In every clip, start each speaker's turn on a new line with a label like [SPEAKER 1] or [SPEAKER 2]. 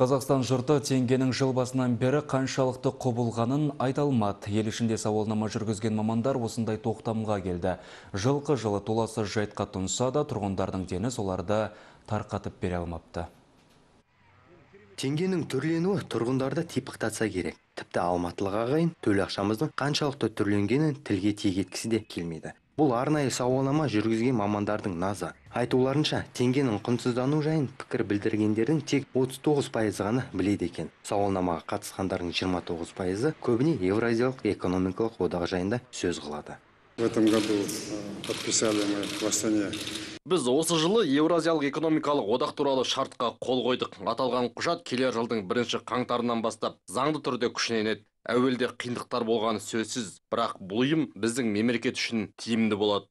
[SPEAKER 1] Қазақстан жұрты теңгенің жыл басынан бері қаншалықты құбылғанын айта алмады. Ел ішінде сауалнама жүргізген мамандар осындай тоқтамға келді. Жылқы жылы толасы жайтқа тұнса да тұрғындардың дені соларды тарқатып бере алмапты.
[SPEAKER 2] Теңгенің түрленуі тұрғындарды типықтатса керек. Тіпті алматылық ғайын төл ақшамыздың қаншалықты түрленгенін тілге тиек де келмейді бұл арнайы сауалнама жүргізген мамандардың назы айтуларынша теңгенің құнсыздану жайын пікір білдіргендердің тек 39 пайызы ғана біледі екен сауалнамаға қатысқандардың 29 пайызы көбіне евразиялық экономикалық одақ жайында сөз қылады
[SPEAKER 3] э, біз осы жылы еуразиялық экономикалық одақ туралы шартқа қол қойдық аталған құжат келер жылдың бірінші қаңтарынан бастап заңды түрде күшіне енеді әуелде қиындықтар болғаны сөзсіз бірақ бұл ұйым біздің мемлекет үшін тиімді болады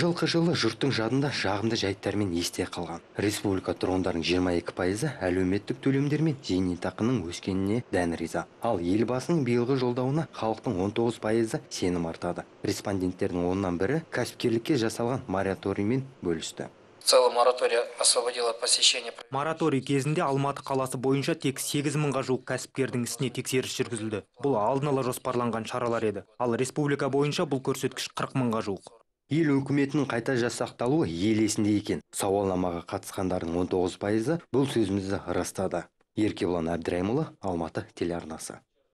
[SPEAKER 3] жылқы жылы
[SPEAKER 2] жұрттың жадында жағымды жайттармен есте қалған республика тұрғындарының 22 пайызы әлеуметтік төлемдер мен зейнетақының өскеніне дән риза ал елбасының биылғы жолдауына халықтың 19 пайызы сенім артады респонденттердің оннан бірі кәсіпкерлікке жасалған мораториймен бөлісті
[SPEAKER 4] целом мораторий освободила посещение. мораторий кезінде алматы қаласы бойынша тек сегіз мыңға жуық кәсіпкердің ісіне тексеріс жүргізілді бұл алдын ала жоспарланған шаралар еді ал республика бойынша бұл көрсеткіш қырық мыңға жуық ел үкіметінің қайта
[SPEAKER 2] жасақталуы ел есінде екен сауалнамаға қатысқандардың 19 пайызы бұл сөзімізді растады еркебұлан әбдірайымұлы алматы телеарнасы